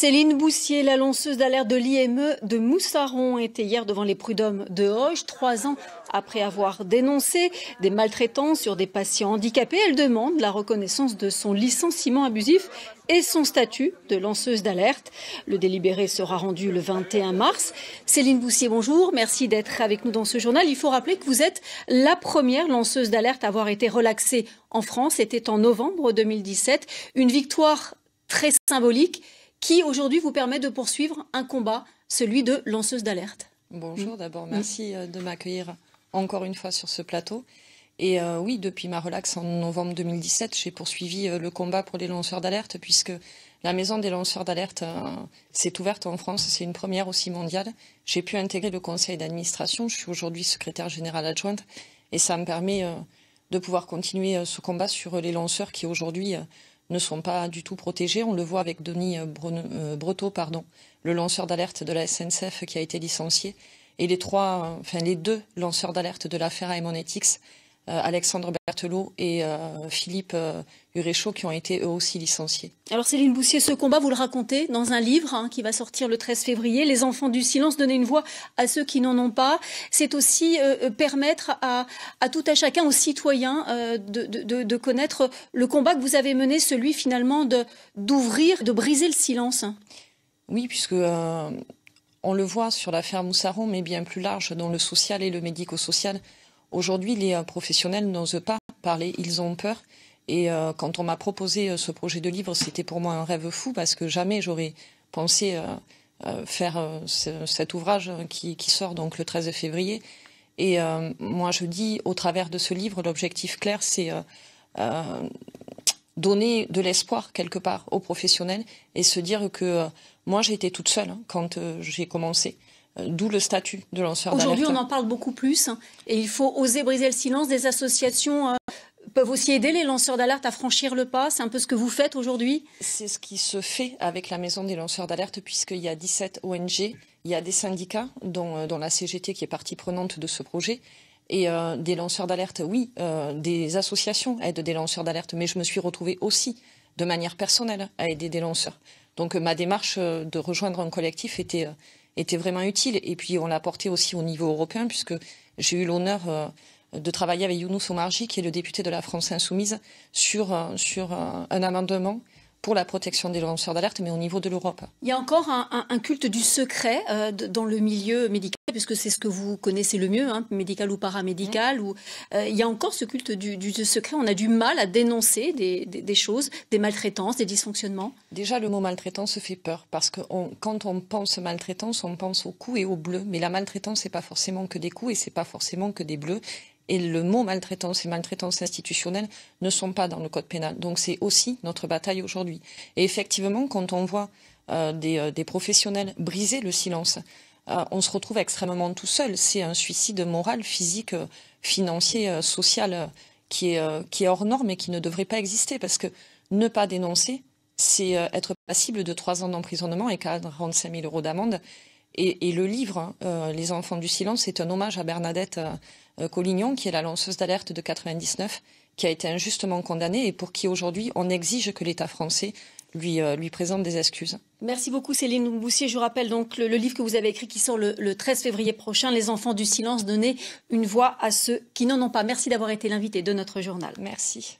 Céline Boussier, la lanceuse d'alerte de l'IME de Moussaron, était hier devant les prud'hommes de Hoche, trois ans après avoir dénoncé des maltraitances sur des patients handicapés. Elle demande la reconnaissance de son licenciement abusif et son statut de lanceuse d'alerte. Le délibéré sera rendu le 21 mars. Céline Boussier, bonjour. Merci d'être avec nous dans ce journal. Il faut rappeler que vous êtes la première lanceuse d'alerte à avoir été relaxée en France. C'était en novembre 2017. Une victoire très symbolique qui aujourd'hui vous permet de poursuivre un combat, celui de lanceuse d'alerte. Bonjour mm. d'abord, mm. merci euh, de m'accueillir encore une fois sur ce plateau. Et euh, oui, depuis ma relax en novembre 2017, j'ai poursuivi euh, le combat pour les lanceurs d'alerte, puisque la maison des lanceurs d'alerte s'est ouverte en France, c'est une première aussi mondiale. J'ai pu intégrer le conseil d'administration, je suis aujourd'hui secrétaire générale adjointe, et ça me permet de pouvoir continuer ce combat sur les lanceurs qui aujourd'hui ne sont pas du tout protégés. On le voit avec Denis euh, Breteau, euh, pardon, le lanceur d'alerte de la SNCF qui a été licencié, et les trois, euh, enfin les deux lanceurs d'alerte de l'affaire Aemonetics euh, Alexandre Berthelot et euh, Philippe euh, Uréchaud qui ont été eux aussi licenciés. Alors Céline Boussier, ce combat, vous le racontez dans un livre hein, qui va sortir le 13 février, Les enfants du silence, donner une voix à ceux qui n'en ont pas. C'est aussi permettre à, tout à chacun, aux citoyens, de, connaître le combat que vous avez mené, celui finalement d'ouvrir, de, briser le silence. Oui, puisque... on le voit sur l'affaire Moussaron, mais bien plus large, dans le social et le médico-social. Aujourd'hui, les euh, professionnels n'osent pas parler, ils ont peur. Et euh, quand on m'a proposé euh, ce projet de livre, c'était pour moi un rêve fou parce que jamais j'aurais pensé faire cet ouvrage qui, sort donc le 13 février. Et moi, je dis, au travers de ce livre, l'objectif clair, c'est donner de l'espoir quelque part aux professionnels et se dire que moi, j'étais toute seule hein, quand j'ai commencé. Euh, d'où le statut de lanceur d'alerte. Aujourd'hui, on en parle beaucoup plus hein, et il faut oser briser le silence des associations. Euh, peuvent aussi aider les lanceurs d'alerte à franchir le pas. C'est un peu ce que vous faites aujourd'hui C'est ce qui se fait avec la Maison des lanceurs d'alerte, puisqu'il y a 17 ONG, il y a des syndicats, dont, euh, la CGT qui est partie prenante de ce projet, et des lanceurs d'alerte, oui, des associations aident des lanceurs d'alerte, mais je me suis retrouvée aussi, de manière personnelle, à aider des lanceurs. Donc ma démarche de rejoindre un collectif était était vraiment utile. Et puis on l'a porté aussi au niveau européen, puisque j'ai eu l'honneur euh, de travailler avec Younous Omarji, qui est le député de la France Insoumise, sur, euh, sur euh, un amendement pour la protection des lanceurs d'alerte, mais au niveau de l'Europe. Il y a encore un, culte du secret euh, dans le milieu médical, puisque c'est ce que vous connaissez le mieux, hein, médical ou paramédical. Ou, euh, il y a encore ce culte du, secret. On a du mal à dénoncer des, choses, des maltraitances, des dysfonctionnements. Déjà, le mot maltraitance fait peur, parce que quand on pense maltraitance, on pense aux coups et aux bleus. Mais la maltraitance, n'est pas forcément que des coups et n'est pas forcément que des bleus. Et le mot maltraitance et maltraitance institutionnelle ne sont pas dans le code pénal. Donc c'est aussi notre bataille aujourd'hui. Et effectivement, quand on voit euh, euh, des, professionnels briser le silence, euh, on se retrouve extrêmement tout seul. C'est un suicide moral, physique, financier, social qui est, hors norme et qui ne devrait pas exister. Parce que ne pas dénoncer, c'est être passible de trois ans d'emprisonnement et 45 000 euros d'amende. Et, le livre, hein, Les enfants du silence, est un hommage à Bernadette euh, Collignon, qui est la lanceuse d'alerte de 99, qui a été injustement condamnée et pour qui aujourd'hui on exige que l'État français lui, euh, lui, présente des excuses. Merci beaucoup Céline Boussier. Je vous rappelle donc le, livre que vous avez écrit qui sort le, le, 13 février prochain, Les enfants du silence, donner une voix à ceux qui n'en ont pas. Merci d'avoir été l'invité de notre journal. Merci.